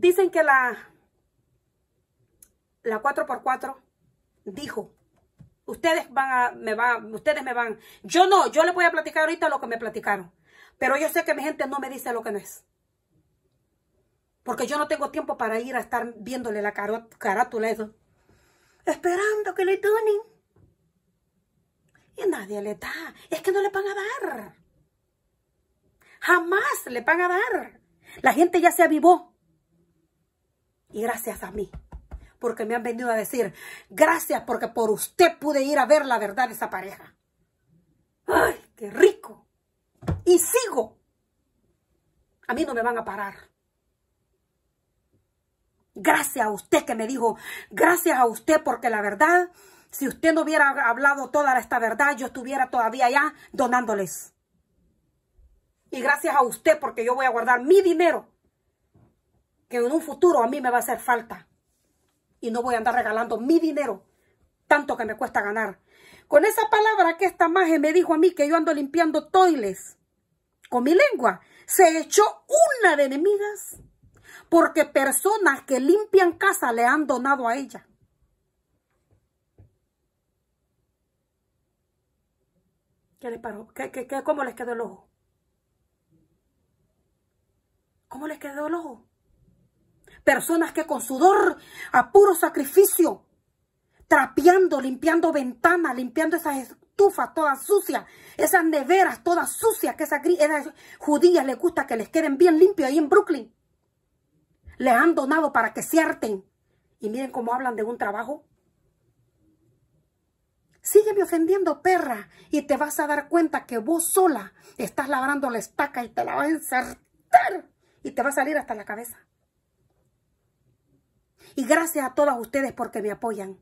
Dicen que la, la 4x4 dijo, ustedes van a, me van, ustedes me van. Yo no, yo les voy a platicar ahorita lo que me platicaron. Pero yo sé que mi gente no me dice lo que no es. Porque yo no tengo tiempo para ir a estar viéndole la carátula eso. Esperando que le donen. Y nadie le da. Es que no le van a dar. Jamás le van a dar. La gente ya se avivó. Y gracias a mí, porque me han venido a decir, gracias porque por usted pude ir a ver la verdad de esa pareja. ¡Ay, qué rico! Y sigo. A mí no me van a parar. Gracias a usted que me dijo, gracias a usted porque la verdad, si usted no hubiera hablado toda esta verdad, yo estuviera todavía allá donándoles. Y gracias a usted porque yo voy a guardar mi dinero que en un futuro a mí me va a hacer falta. Y no voy a andar regalando mi dinero, tanto que me cuesta ganar. Con esa palabra que esta maje me dijo a mí que yo ando limpiando toiles con mi lengua, se echó una de enemigas porque personas que limpian casa le han donado a ella. ¿Qué le paró? cómo les quedó el ojo? ¿Cómo les quedó el ojo? Personas que con sudor, a puro sacrificio, trapeando, limpiando ventanas, limpiando esas estufas todas sucias, esas neveras todas sucias que esas, esas judías les gusta que les queden bien limpios ahí en Brooklyn. Les han donado para que se arten. Y miren cómo hablan de un trabajo. Sígueme ofendiendo, perra, y te vas a dar cuenta que vos sola estás labrando la estaca y te la vas a ensartar y te va a salir hasta la cabeza. Y gracias a todas ustedes porque me apoyan.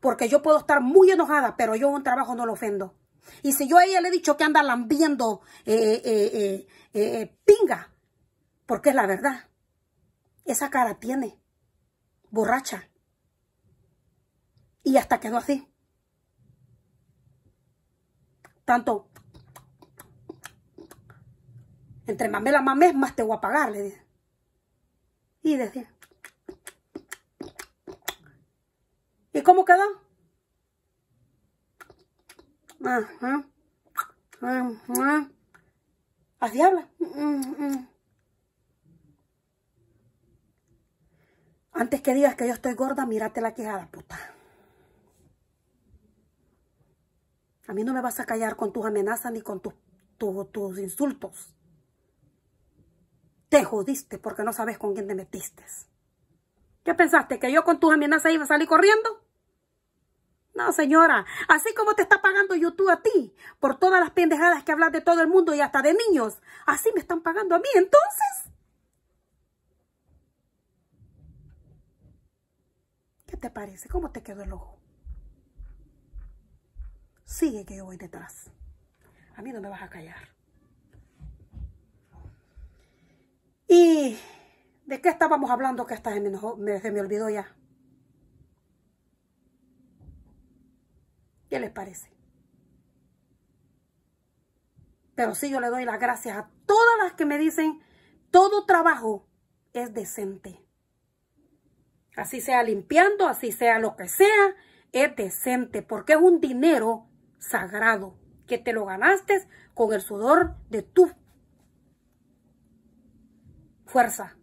Porque yo puedo estar muy enojada, pero yo en un trabajo no lo ofendo. Y si yo a ella le he dicho que anda lambiendo eh, eh, eh, pinga, porque es la verdad. Esa cara tiene, borracha. Y hasta quedó así. Tanto. Entre mamé la mames más te voy a pagar, le dije. Y decía. ¿Y cómo quedó? Ajá. Ajá. Así habla. Antes que digas que yo estoy gorda, mírate la quejada, puta. A mí no me vas a callar con tus amenazas ni con tus, tus, tus insultos. Te jodiste porque no sabes con quién te metiste. ¿Qué pensaste? ¿Que yo con tus amenazas iba a salir corriendo? No, señora, así como te está pagando YouTube a ti por todas las pendejadas que hablas de todo el mundo y hasta de niños, así me están pagando a mí entonces. ¿Qué te parece? ¿Cómo te quedó el ojo? Sigue que yo voy detrás. A mí no me vas a callar. ¿Y de qué estábamos hablando que hasta se me, se me olvidó ya? ¿Qué les parece? Pero sí yo le doy las gracias a todas las que me dicen, todo trabajo es decente. Así sea limpiando, así sea lo que sea, es decente porque es un dinero sagrado que te lo ganaste con el sudor de tu fuerza.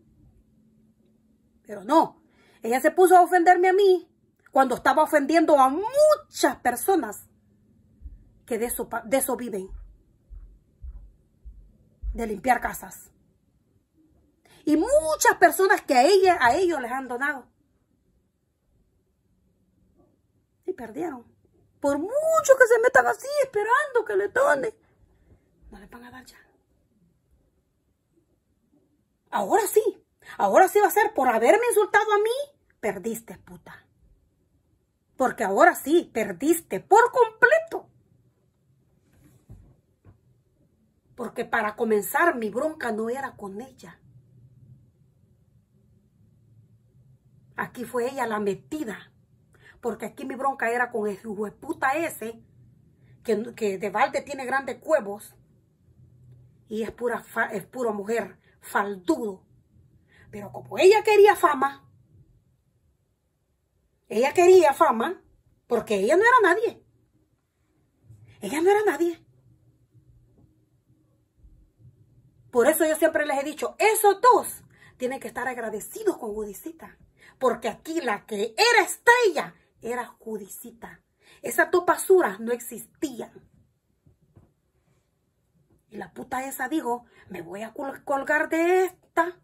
Pero no, ella se puso a ofenderme a mí cuando estaba ofendiendo a muchas personas que de eso, de viven, de limpiar casas. Y muchas personas que a, ella, a ellos les han donado. Y perdieron. Por mucho que se metan así esperando que le donen, no le van a dar ya. Ahora sí, ahora sí va a ser por haberme insultado a mí, perdiste, puta. Porque ahora sí, perdiste por completo. Porque para comenzar mi bronca no era con ella. Aquí fue ella la metida. Porque aquí mi bronca era con el hueputa ese, que, de balde tiene grandes cuevos. Y es pura, es pura mujer, faldudo. Pero como ella quería fama, ella quería fama porque ella no era nadie. Ella no era nadie. Por eso yo siempre les he dicho, esos dos tienen que estar agradecidos con Judicita. Porque aquí la que era estrella era Judicita. Esas basuras no existían. Y la puta esa dijo, me voy a colgar de esta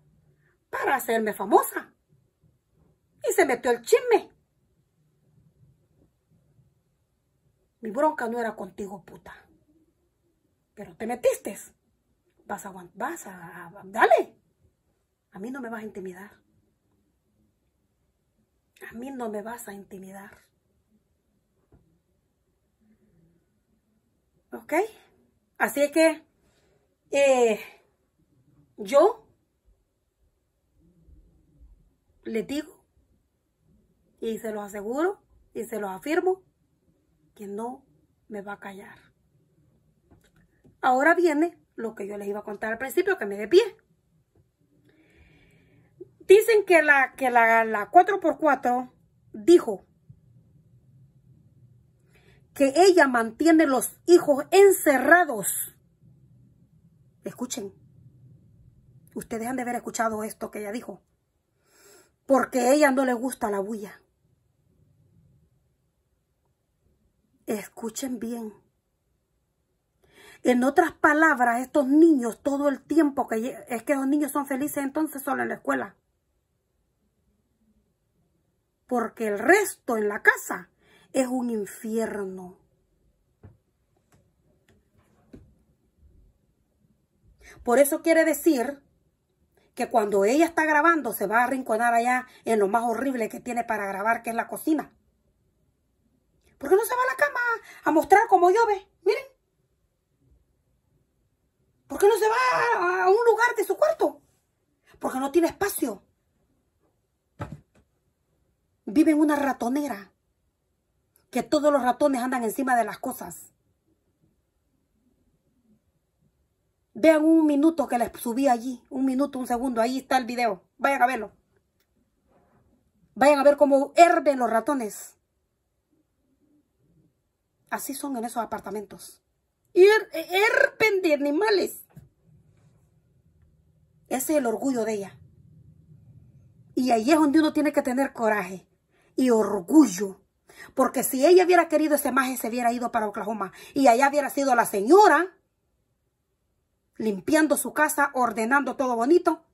para hacerme famosa. Y se metió el chisme. Mi bronca no era contigo, puta. Pero te metiste. Vas a vas a, dale. A mí no me vas a intimidar. A mí no me vas a intimidar. ¿Ok? Así es que eh, yo Le digo y se lo aseguro y se los afirmo que no me va a callar. Ahora viene lo que yo les iba a contar al principio, que me dé pie. Dicen que la, que la, la 4x4 dijo que ella mantiene los hijos encerrados. Escuchen. Ustedes han de haber escuchado esto que ella dijo. Porque a ella no le gusta la bulla. Escuchen bien. En otras palabras, estos niños todo el tiempo, que es que los niños son felices entonces solo en la escuela. Porque el resto en la casa es un infierno. Por eso quiere decir que cuando ella está grabando se va a arrinconar allá en lo más horrible que tiene para grabar, que es la cocina. ¿Por qué no se va a la cama a mostrar cómo llueve? Miren. ¿Por qué no se va a un lugar de su cuarto? Porque no tiene espacio. Vive en una ratonera. Que todos los ratones andan encima de las cosas. Vean un minuto que les subí allí. Un minuto, un segundo. Ahí está el video. Vayan a verlo. Vayan a ver cómo herven los ratones. Así son en esos apartamentos. Er, herpen de animales. Ese es el orgullo de ella. Y ahí es donde uno tiene que tener coraje y orgullo. Porque si ella hubiera querido ese maje, se hubiera ido para Oklahoma. Y allá hubiera sido la señora, limpiando su casa, ordenando todo bonito.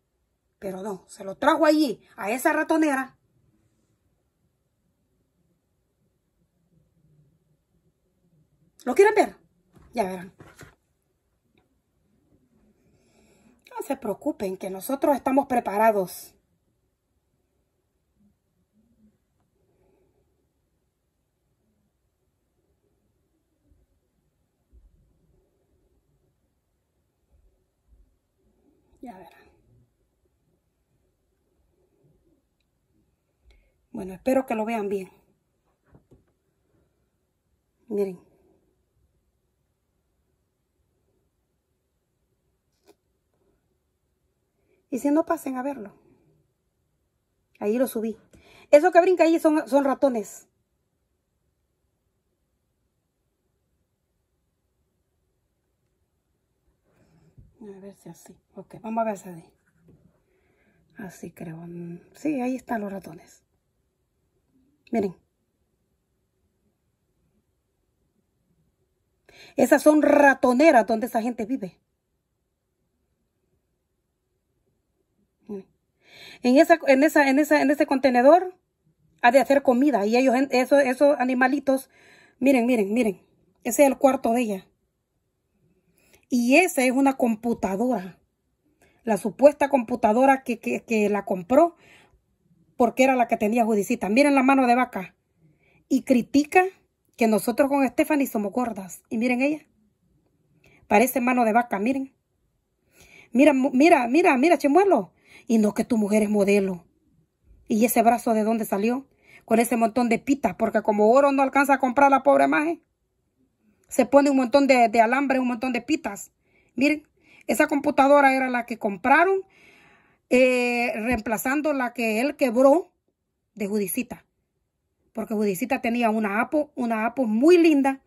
Pero no, se lo trajo allí, a esa ratonera. ¿Lo quieren ver? Ya verán. No se preocupen que nosotros estamos preparados. Ya verán. Bueno, espero que lo vean bien. Miren. Y si no, pasen a verlo. Ahí lo subí. Eso que brinca ahí son, son ratones. A ver si así. Ok, vamos a ver si así. Así creo. Sí, ahí están los ratones. Miren. Esas son ratoneras donde esa gente vive. en, esa, en, esa, en, esa, en ese contenedor ha de hacer comida. Y ellos, esos, esos animalitos, miren, miren, miren. Ese es el cuarto de ella. Y esa es una computadora. La supuesta computadora que, que, que la compró porque era la que tenía Judicita. Miren la mano de vaca. Y critica que nosotros con Stephanie somos gordas. Y miren ella. Parece mano de vaca, miren. Mira, mira, mira, mira, chimuelo y no que tu mujer es modelo. ¿Y ese brazo de dónde salió? Con ese montón de pitas, porque como oro no alcanza a comprar la pobre maje. Se pone un montón de, alambre, un montón de pitas. Miren, esa computadora era la que compraron, eh, reemplazando la que él quebró de Judicita. Porque Judicita tenía una Apo, una Apo muy linda,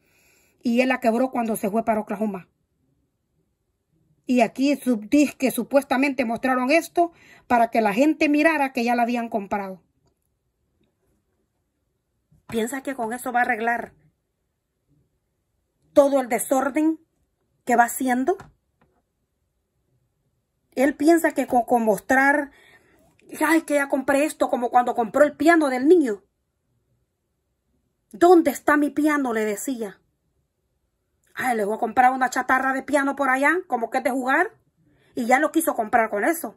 y él la quebró cuando se fue para Oklahoma. Y aquí que supuestamente mostraron esto para que la gente mirara que ya la habían comprado. ¿Piensa que con eso va a arreglar todo el desorden que va haciendo? Él piensa que con, con mostrar, ay, que ya compré esto, como cuando compró el piano del niño. ¿Dónde está mi piano? le decía. Ay, le voy a comprar una chatarra de piano por allá, como que es de jugar. Y ya lo quiso comprar con eso.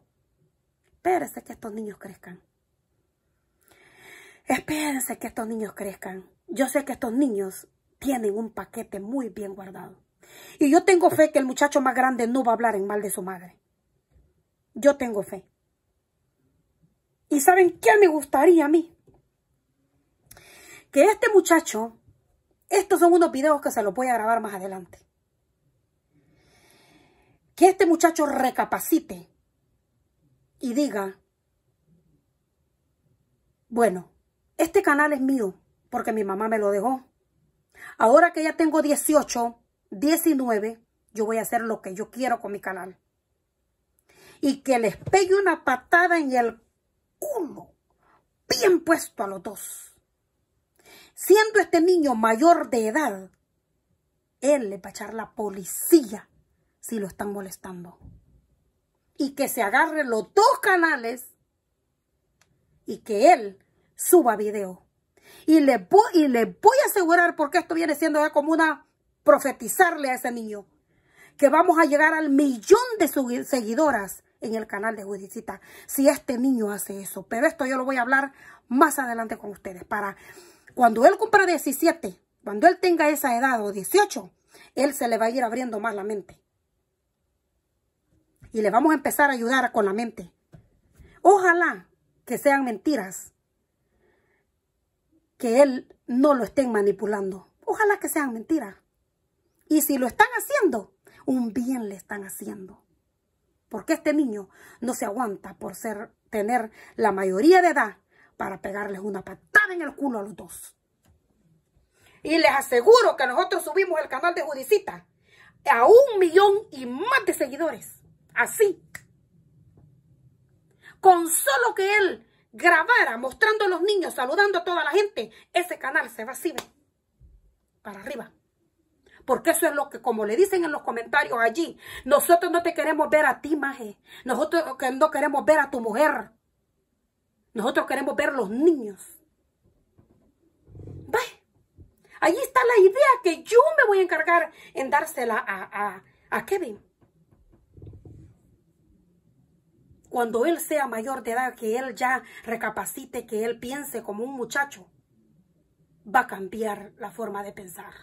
Espérense que estos niños crezcan. Espérense que estos niños crezcan. Yo sé que estos niños tienen un paquete muy bien guardado. Y yo tengo fe que el muchacho más grande no va a hablar en mal de su madre. Yo tengo fe. ¿Y saben qué me gustaría a mí? Que este muchacho estos son unos videos que se los voy a grabar más adelante. Que este muchacho recapacite y diga, bueno, este canal es mío porque mi mamá me lo dejó. Ahora que ya tengo 18, 19, yo voy a hacer lo que yo quiero con mi canal. Y que les pegue una patada en el culo, bien puesto a los dos siendo este niño mayor de edad, él le va a echar la policía si lo están molestando. Y que se agarre los dos canales y que él suba video. Y le, voy, y le voy a asegurar, porque esto viene siendo como una profetizarle a ese niño, que vamos a llegar al millón de seguidoras en el canal de Judicita si este niño hace eso. Pero esto yo lo voy a hablar más adelante con ustedes para cuando él cumpla 17, cuando él tenga esa edad o 18, él se le va a ir abriendo más la mente. Y le vamos a empezar a ayudar con la mente. Ojalá que sean mentiras, que él no lo estén manipulando. Ojalá que sean mentiras. Y si lo están haciendo, un bien le están haciendo. Porque este niño no se aguanta por ser, tener la mayoría de edad para pegarles una patada en el culo a los dos. Y les aseguro que nosotros subimos el canal de Judicita a un millón y más de seguidores. Así. Con solo que él grabara mostrando a los niños, saludando a toda la gente, ese canal se va Para arriba. Porque eso es lo que, como le dicen en los comentarios allí, nosotros no te queremos ver a ti, Maje. Nosotros no queremos ver a tu mujer. Nosotros queremos ver los niños. va Ahí está la idea que yo me voy a encargar en dársela a, a, a Kevin. Cuando él sea mayor de edad, que él ya recapacite, que él piense como un muchacho, va a cambiar la forma de pensar.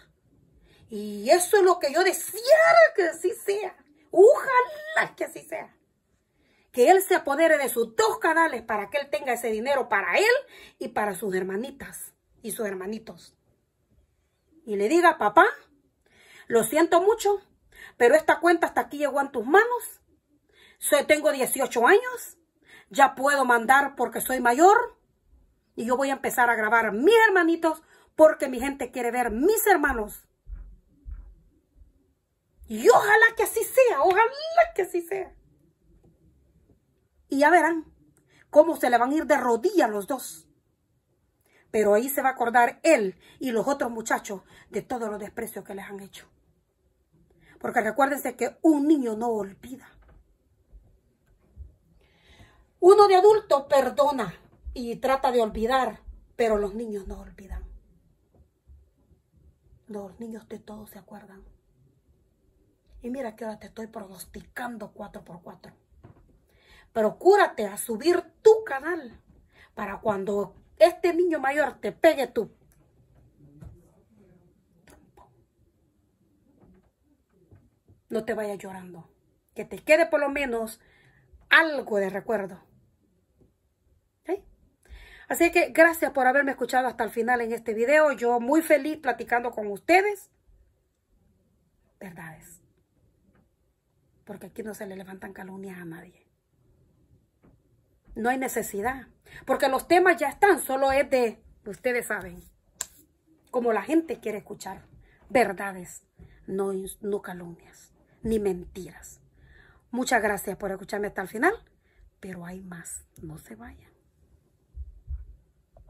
Y eso es lo que yo deseara que así sea. Ojalá que así sea que Él se apodere de sus dos canales para que Él tenga ese dinero para Él y para sus hermanitas y sus hermanitos. Y le diga, papá, lo siento mucho, pero esta cuenta hasta aquí llegó en tus manos. Soy, tengo 18 años, ya puedo mandar porque soy mayor y yo voy a empezar a grabar mis hermanitos porque mi gente quiere ver mis hermanos. Y ojalá que así sea, ojalá que así sea. Y ya verán cómo se le van a ir de rodillas los dos. Pero ahí se va a acordar él y los otros muchachos de todos los desprecios que les han hecho. Porque recuérdense que un niño no olvida. Uno de adulto perdona y trata de olvidar, pero los niños no olvidan. Los niños de todos se acuerdan. Y mira que ahora te estoy pronosticando cuatro por cuatro procúrate a subir tu canal para cuando este niño mayor te pegue tú. no te vayas llorando. Que te quede por lo menos algo de recuerdo. Así que gracias por haberme escuchado hasta el final en este video. Yo muy feliz platicando con ustedes. Verdades. Porque aquí no se le levantan calumnias a nadie. No hay necesidad. Porque los temas ya están, solo es de, ustedes saben, como la gente quiere escuchar, verdades, no, no calumnias, ni mentiras. Muchas gracias por escucharme hasta el final, pero hay más, no se vayan.